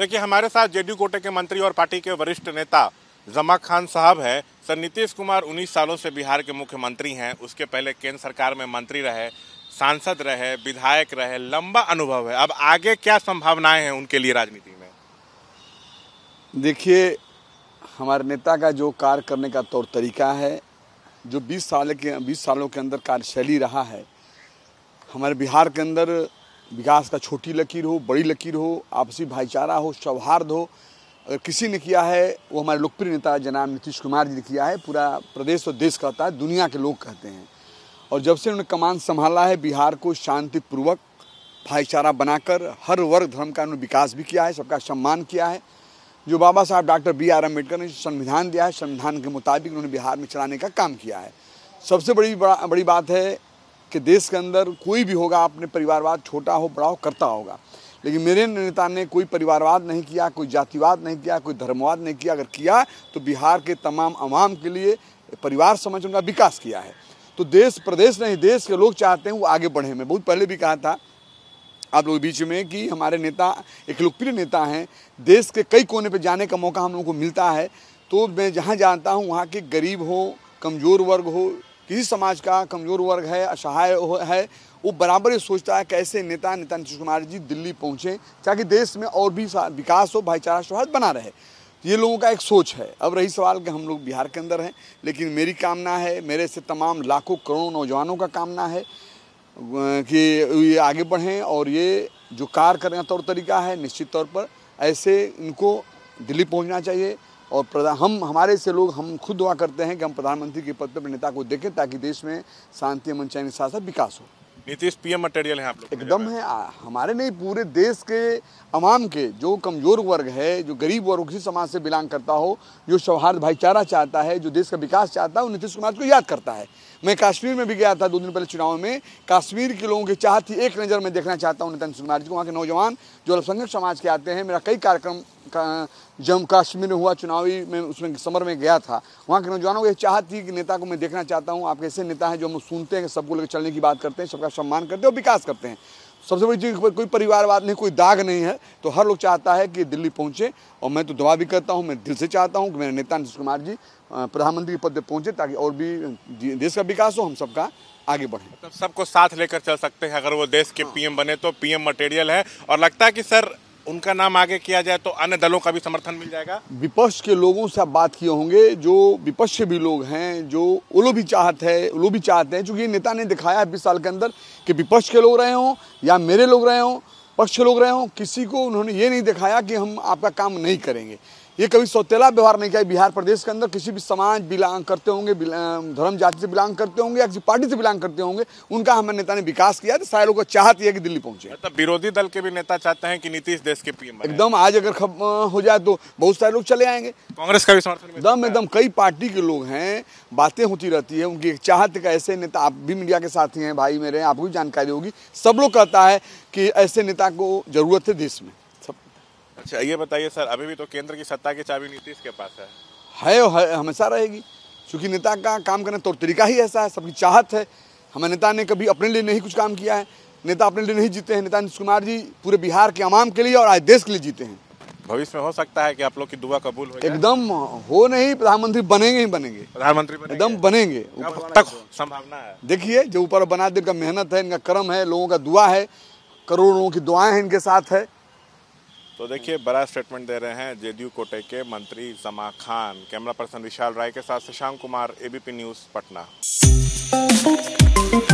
देखिए हमारे साथ जेडीयू कोटे के मंत्री और पार्टी के वरिष्ठ नेता जमा खान साहब हैं सर नीतीश कुमार 19 सालों से बिहार के मुख्यमंत्री हैं उसके पहले केंद्र सरकार में मंत्री रहे सांसद रहे विधायक रहे लंबा अनुभव है अब आगे क्या संभावनाएं हैं उनके लिए राजनीति में देखिए हमारे नेता का जो कार्य करने का तौर तरीका है जो 20 साल के 20 सालों के अंदर कार्यशैली रहा है हमारे बिहार के अंदर विकास का छोटी लकीर हो बड़ी लकीर हो आपसी भाईचारा हो सौहार्द हो अगर किसी ने किया है वो हमारे लोकप्रिय नेता जनाब नीतीश कुमार जी ने किया है पूरा प्रदेश और देश कहता है दुनिया के लोग कहते हैं और जब से उन्होंने कमान संभाला है बिहार को शांतिपूर्वक भाईचारा बनाकर हर वर्ग धर्म का उन्होंने विकास भी किया है सबका सम्मान किया है जो बाबा साहब डॉक्टर बी आर अम्बेडकर ने संविधान दिया है संविधान के मुताबिक उन्होंने बिहार में चलाने का काम किया है सबसे बड़ी बड़ा बड़ी बात है कि देश के अंदर कोई भी होगा अपने परिवारवाद छोटा हो बड़ा हो करता होगा लेकिन मेरे नेता ने कोई परिवारवाद नहीं किया कोई जातिवाद नहीं किया कोई धर्मवाद नहीं किया अगर किया तो बिहार के तमाम आवाम के लिए परिवार समझ उनका विकास किया है तो देश प्रदेश नहीं देश के लोग चाहते हैं वो आगे बढ़े मैं बहुत पहले भी कहा था आप लोग बीच में कि हमारे नेता एक लोकप्रिय नेता हैं देश के कई कोने पे जाने का मौका हम लोगों को मिलता है तो मैं जहाँ जानता हूँ वहाँ के गरीब हो कमज़ोर वर्ग हो किसी समाज का कमज़ोर वर्ग है असहाय है वो बराबर ये सोचता है कैसे नेता नेता नीतीश कुमार जी दिल्ली पहुँचें ताकि देश में और भी विकास हो भाईचारा सौहार्द बना रहे तो ये लोगों का एक सोच है अब रही सवाल कि हम लोग बिहार के अंदर हैं लेकिन मेरी कामना है मेरे से तमाम लाखों करोड़ों नौजवानों का कामना है कि ये आगे बढ़ें और ये जो कार्य करने का तौर तरीका है निश्चित तौर पर ऐसे इनको दिल्ली पहुंचना चाहिए और प्रधान हम हमारे से लोग हम खुद दुआ करते हैं कि हम प्रधानमंत्री के पद पर नेता को देखें ताकि देश में शांति मन चैन के साथ साथ विकास हो नीतीश पीएम मटेरियल है आप लोग एकदम है हमारे नहीं पूरे देश के अवाम के जो कमज़ोर वर्ग है जो गरीब वर्ग उसी समाज से बिलोंग करता हो जो सौहार्द भाईचारा चाहता है जो देश का विकास चाहता है वो नीतीश कुमार को याद करता है मैं कश्मीर में भी गया था दो दिन पहले चुनाव में कश्मीर के लोगों की चाहती एक नज़र में देखना चाहता हूँ नीतीश कुमार जी को वहाँ के नौजवान जो अल्पसंख्यक समाज के आते हैं मेरा कई कार्यक्रम जम्मू कश्मीर में हुआ चुनावी में उसमें समर में गया था वहाँ के नौजवानों को यह चाहत थी कि नेता को मैं देखना चाहता हूँ आप ऐसे नेता हैं जो हम सुनते हैं सबको लेकर चलने की बात करते हैं सबका सम्मान करते हैं और विकास करते हैं सबसे बड़ी चीज़ कोई परिवारवाद नहीं कोई दाग नहीं है तो हर लोग चाहता है कि दिल्ली पहुँचे और मैं तो दुआ भी करता हूँ मैं दिल से चाहता हूँ कि मेरे नेता नीतीश कुमार जी प्रधानमंत्री के पद पर पहुँचे ताकि और भी देश का विकास हो हम सबका आगे बढ़े मतलब सबको साथ लेकर चल सकते हैं अगर वो देश के हाँ। पीएम बने तो पीएम मटेरियल है और लगता है कि सर उनका नाम आगे किया जाए तो अन्य दलों का भी समर्थन मिल जाएगा विपक्ष के लोगों से आप बात किए होंगे जो विपक्ष के भी लोग हैं जो वो लोग भी चाहते है वो लोग भी चाहते हैं चूँकि नेता ने दिखाया है बीस साल के अंदर कि विपक्ष के लोग रहे हों या मेरे लोग रहे हों पक्ष लोग रहे हों किसी को उन्होंने ये नहीं दिखाया कि हम आपका काम नहीं करेंगे ये कभी सौतेला व्यवहार नहीं किया बिहार प्रदेश के अंदर किसी भी समाज बिलोंग करते होंगे धर्म जाति से बिलोंग करते होंगे या किसी पार्टी से बिलोंग करते होंगे उनका हमारे नेता ने विकास किया तो सारे लोगों चाहती है कि दिल्ली पहुंचे मतलब विरोधी दल के भी नेता चाहते हैं कि नीतीश देश के पीएम एकदम आज अगर हो जाए तो बहुत सारे लोग चले आएंगे कांग्रेस का भी समर्थन एकदम एकदम कई पार्टी के लोग हैं बातें होती रहती है उनकी चाहत का ऐसे नेता आप भी मीडिया के साथी हैं भाई मेरे आपको भी जानकारी होगी सब लोग कहता है कि ऐसे नेता को जरूरत है देश में अच्छा ये बताइए सर अभी भी तो केंद्र की सत्ता की चाबी नीतीश के पास है है और है हमेशा रहेगी क्योंकि नेता का काम करने तौर तो तरीका ही ऐसा है सबकी चाहत है हमारे नेता ने कभी अपने लिए नहीं कुछ काम किया है नेता अपने लिए नहीं जीते हैं नेता नीतीश कुमार जी पूरे बिहार के आवाम के लिए और आज देश के लिए जीते हैं भविष्य में हो सकता है कि आप लोग की दुआ कबूल हो एकदम हो नहीं प्रधानमंत्री बनेंगे ही बनेंगे प्रधानमंत्री एकदम बनेंगे तक संभावना है देखिए जो ऊपर बना दे इनका मेहनत है इनका कर्म है लोगों का दुआ है करोड़ों की दुआएं हैं इनके साथ है तो देखिए बड़ा स्टेटमेंट दे रहे हैं जेडीयू कोटे के मंत्री जमा खान कैमरा पर्सन विशाल राय के साथ शशांक कुमार एबीपी न्यूज़ पटना